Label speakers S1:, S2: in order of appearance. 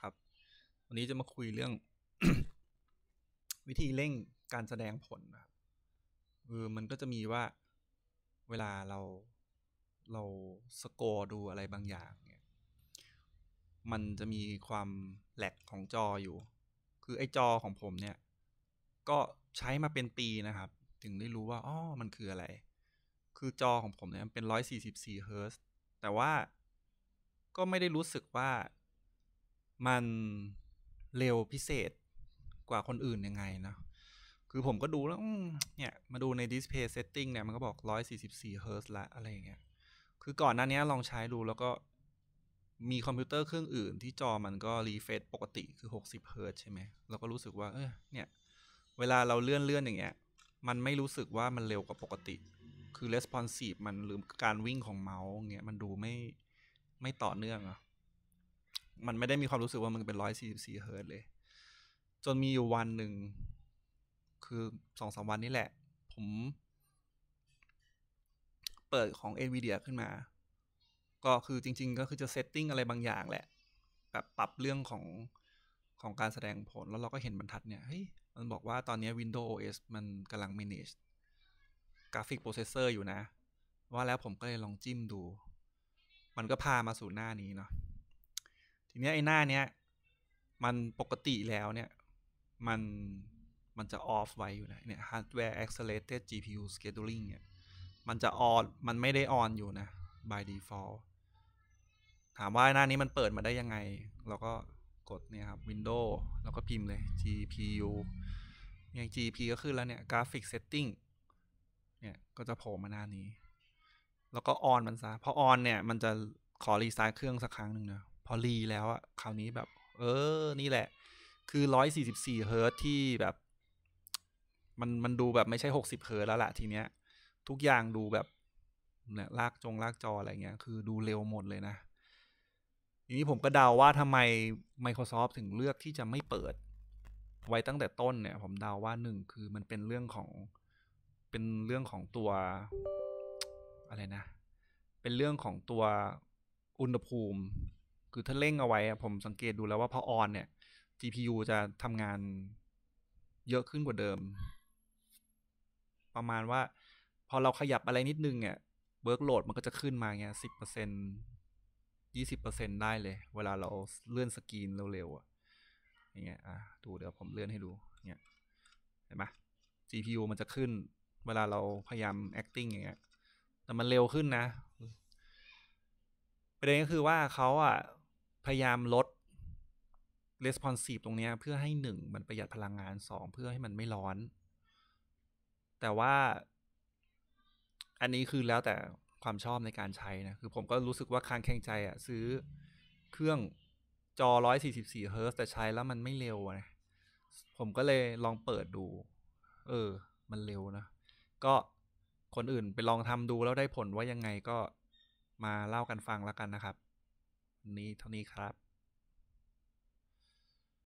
S1: ครับ วันนี้จะมาคุยเรื่อง วิธีเร่งการแสดงผลนะครับคือมันก็จะมีว่าเวลาเราเราสกอร์ดูอะไรบางอย่าง เนี่ยมันจะมีความแหลกของจออยู่ คือไอ้จอของผมเนี่ย ก็ใช้มาเป็นปีนะครับ ถึงได้รู้ว่าอ๋อมันคืออะไร คือจอของผมเนี่ยมันเป็นสี่เฮิร์ต์แต่ว่าก็ไม่ได้รู้สึกว่ามันเร็วพิเศษกว่าคนอื่นยังไงนะ คือผมก็ดูแล้วเนี่ยมาดูในดิสเพย์เซตติ้งเนี่ยมันก็บอกร้อยสสสีี่่ิบ144 Hz ละอะไรเงี้ย คือก่อนหน้านี้ลองใช้ดูแล้วก็มีคอมพิวเตอร์เครื่องอื่นที่จอมันก็รีเฟซปกติคือหกสิบเิร์ตใช่ไหมเราก็รู้สึกว่าเออเนี่ย เวลาเราเลื่อนเลื่อนอย่างเงี้ยมันไม่รู้สึกว่ามันเร็วกว่าปกติ คือ r e s p o n s ีมันหรือการวิ่งของเมาส์เงี้ยมันดูไม่ไม่ต่อเนื่องอะมันไม่ได้มีความรู้สึกว่ามันเป็นร้อยสี่สี่เฮิร์ตเลย จนมีอยู่วันหนึ่ง คือสองสามวันนี่แหละ ผม เปิดของเอวีเดียขึ้นมา ก็คือจริงๆ ก็คือจะเซตติ้งอะไรบางอย่างแหละ แบบปรับเรื่องของของการแสดงผล แล้วเราก็เห็นบรรทัดเนี่ยเฮ้ยมันบอกว่าตอนนี้ Windows OS มันกำลัง manage กราฟิกโปรเซสเซอร์อยู่นะ ว่าแล้วผมก็เลยลองจิ้มดู มันก็พามาสู่หน้านี้เนาะเนี้ยไอ้ หน้าเนี้ยมันปกติแล้วเนี่ยมัน มัน จะออฟ ไว้ อยู่แล้วเนี่ย hardware accelerated GPU scheduling เนี่ย มันจะ ออน มันไม่ได้ ออน อยู่ นะ by default ถามว่าหน้านี้มันเปิดมาได้ยังไง เราก็กดเนี่ย ครับ Windows แล้วก็พิมพ์เลย GPU อย่าง GP ก็ ขึ้น แล้ว เนี่ย Graphic Setting เนี่ย ก็จะโผล่มาหน้านี้ แล้วก็ออนมันซะพอออนเนี่ยมันจะขอรีไซต์เครื่องสักครั้งหนึ่งนะพอรีแล้วอะคราวนี้แบบ เออนี่แหละ คือร้อยสี่สิบสี่เฮิร์ตที่แบบ มันมันดูแบบไม่ใช่หกสิบเฮิร์ตแล้วละทีเนี้ย ทุกอย่างดูแบบ เนี่ย ลากจง ลากจออะไรเงี้ย คือดูเร็วหมดเลยนะทีนี้ผมก็เดาวว่าทำไม Microsoft ถึงเลือกที่จะไม่เปิด ไว้ตั้งแต่ต้นเนี่ย ผมเดาวว่าหนึ่งคือมันเป็นเรื่องของ เป็นเรื่องของตัว อะไรนะ เป็นเรื่องของตัวอุณหภูมิคือถ้าเร่งเอาไว้ผมสังเกตดูแล้วว่าพอออนเนี่ย GPU จะทำงานเยอะขึ้นกว่าเดิม ประมาณว่าพอเราขยับอะไรนิดนึงเนี่ยเบิร์กโหลดมันก็จะขึ้นมาเงี้ยสิบเปอร์เซ็นยี่สิบเปอร์เซ็นได้เลยเวลาเราเลื่อนสกรีนเร็วๆอะอย่างเงี้ยอ่ะดูเดี๋ยวผมเลื่อนให้ดูเนี่ยเห็นไหม GPU มันจะขึ้นเวลาเราพยายาม acting อย่างเงี้ย แต่มันเร็วขึ้นนะประเด็นก็คือว่าเขาอ่ะพยายามลด responsive ตรงนี้ เพื่อให้หนึ่งมันประหยัดพลังงานสองเพื่อให้มันไม่ร้อน แต่ว่า อันนี้คือแล้วแต่ความชอบในการใช้นะ คือผมก็รู้สึกว่าคางแข่งใจอะซื้อเครื่องจอร้อยสสี่ิบสี่เฮิร์แต่ใช้แล้วมันไม่เร็วนะผมก็เลยลองเปิดดู เออมันเร็วนะ ก็คนอื่นไปลองทำดูแล้วได้ผลว่ายังไงก็มาเล่ากันฟังแล้วกันนะครับนี้เท่านี้ครับ